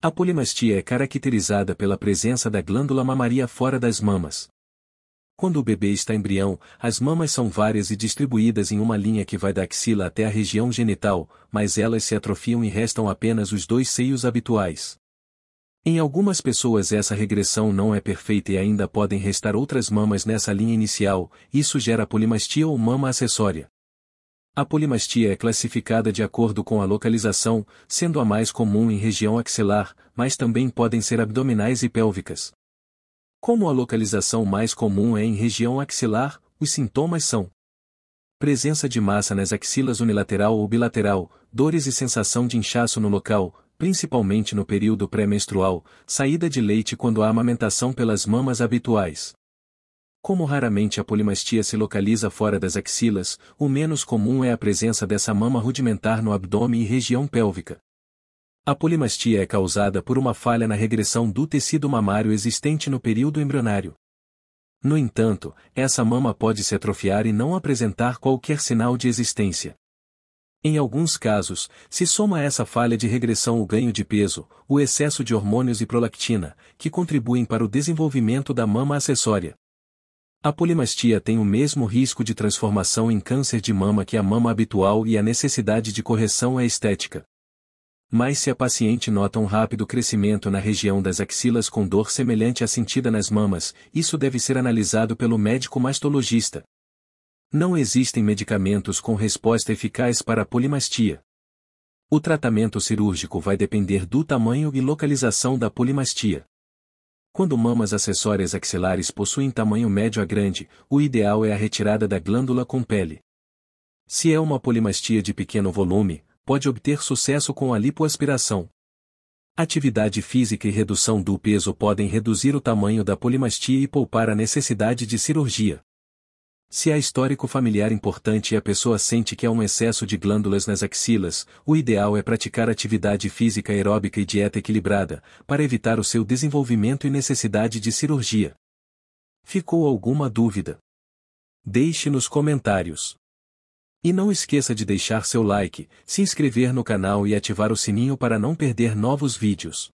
A polimastia é caracterizada pela presença da glândula mamaria fora das mamas. Quando o bebê está embrião, as mamas são várias e distribuídas em uma linha que vai da axila até a região genital, mas elas se atrofiam e restam apenas os dois seios habituais. Em algumas pessoas essa regressão não é perfeita e ainda podem restar outras mamas nessa linha inicial, isso gera polimastia ou mama acessória. A polimastia é classificada de acordo com a localização, sendo a mais comum em região axilar, mas também podem ser abdominais e pélvicas. Como a localização mais comum é em região axilar, os sintomas são presença de massa nas axilas unilateral ou bilateral, dores e sensação de inchaço no local, principalmente no período pré-menstrual, saída de leite quando há amamentação pelas mamas habituais. Como raramente a polimastia se localiza fora das axilas, o menos comum é a presença dessa mama rudimentar no abdômen e região pélvica. A polimastia é causada por uma falha na regressão do tecido mamário existente no período embrionário. No entanto, essa mama pode se atrofiar e não apresentar qualquer sinal de existência. Em alguns casos, se soma a essa falha de regressão o ganho de peso, o excesso de hormônios e prolactina, que contribuem para o desenvolvimento da mama acessória. A polimastia tem o mesmo risco de transformação em câncer de mama que a mama habitual e a necessidade de correção é estética. Mas se a paciente nota um rápido crescimento na região das axilas com dor semelhante à sentida nas mamas, isso deve ser analisado pelo médico mastologista. Não existem medicamentos com resposta eficaz para a polimastia. O tratamento cirúrgico vai depender do tamanho e localização da polimastia. Quando mamas acessórias axilares possuem tamanho médio a grande, o ideal é a retirada da glândula com pele. Se é uma polimastia de pequeno volume, pode obter sucesso com a lipoaspiração. Atividade física e redução do peso podem reduzir o tamanho da polimastia e poupar a necessidade de cirurgia. Se há histórico familiar importante e a pessoa sente que há um excesso de glândulas nas axilas, o ideal é praticar atividade física aeróbica e dieta equilibrada, para evitar o seu desenvolvimento e necessidade de cirurgia. Ficou alguma dúvida? Deixe nos comentários. E não esqueça de deixar seu like, se inscrever no canal e ativar o sininho para não perder novos vídeos.